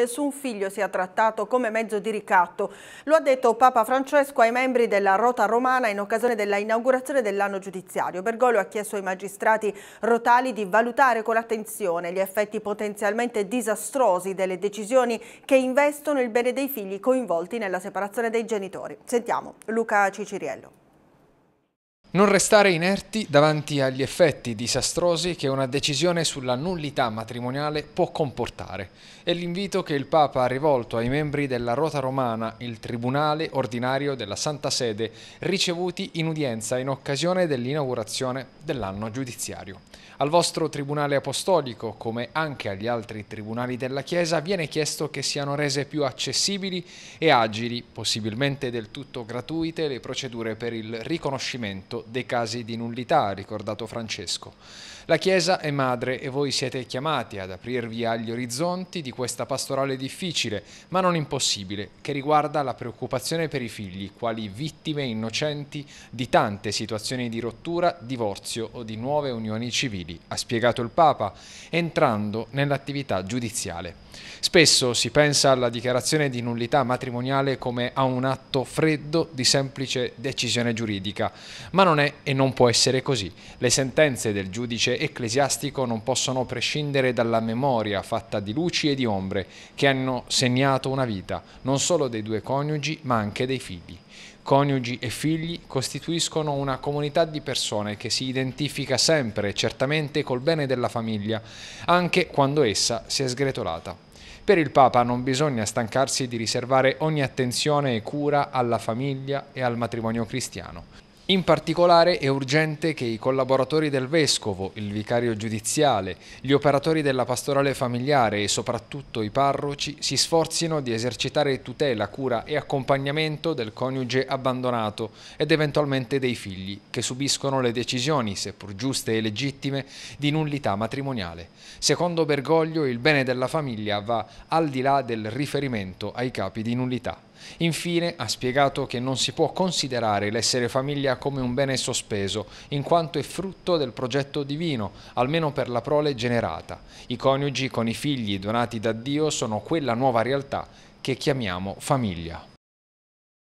nessun figlio sia trattato come mezzo di ricatto. Lo ha detto Papa Francesco ai membri della Rota Romana in occasione della inaugurazione dell'anno giudiziario. Bergoglio ha chiesto ai magistrati rotali di valutare con attenzione gli effetti potenzialmente disastrosi delle decisioni che investono il bene dei figli coinvolti nella separazione dei genitori. Sentiamo Luca Ciciriello. Non restare inerti davanti agli effetti disastrosi che una decisione sulla nullità matrimoniale può comportare è l'invito che il Papa ha rivolto ai membri della Rota Romana, il Tribunale Ordinario della Santa Sede, ricevuti in udienza in occasione dell'inaugurazione dell'anno giudiziario. Al vostro Tribunale Apostolico, come anche agli altri tribunali della Chiesa, viene chiesto che siano rese più accessibili e agili, possibilmente del tutto gratuite, le procedure per il riconoscimento dei casi di nullità, ha ricordato Francesco. La Chiesa è madre e voi siete chiamati ad aprirvi agli orizzonti di questa pastorale difficile, ma non impossibile, che riguarda la preoccupazione per i figli, quali vittime innocenti di tante situazioni di rottura, divorzio o di nuove unioni civili, ha spiegato il Papa, entrando nell'attività giudiziale. Spesso si pensa alla dichiarazione di nullità matrimoniale come a un atto freddo di semplice decisione giuridica, ma non non è e non può essere così. Le sentenze del giudice ecclesiastico non possono prescindere dalla memoria fatta di luci e di ombre che hanno segnato una vita, non solo dei due coniugi, ma anche dei figli. Coniugi e figli costituiscono una comunità di persone che si identifica sempre e certamente col bene della famiglia, anche quando essa si è sgretolata. Per il Papa non bisogna stancarsi di riservare ogni attenzione e cura alla famiglia e al matrimonio cristiano. In particolare è urgente che i collaboratori del Vescovo, il vicario giudiziale, gli operatori della pastorale familiare e soprattutto i parroci si sforzino di esercitare tutela, cura e accompagnamento del coniuge abbandonato ed eventualmente dei figli, che subiscono le decisioni, seppur giuste e legittime, di nullità matrimoniale. Secondo Bergoglio il bene della famiglia va al di là del riferimento ai capi di nullità. Infine ha spiegato che non si può considerare l'essere famiglia come un bene sospeso, in quanto è frutto del progetto divino, almeno per la prole generata. I coniugi con i figli donati da Dio sono quella nuova realtà che chiamiamo famiglia.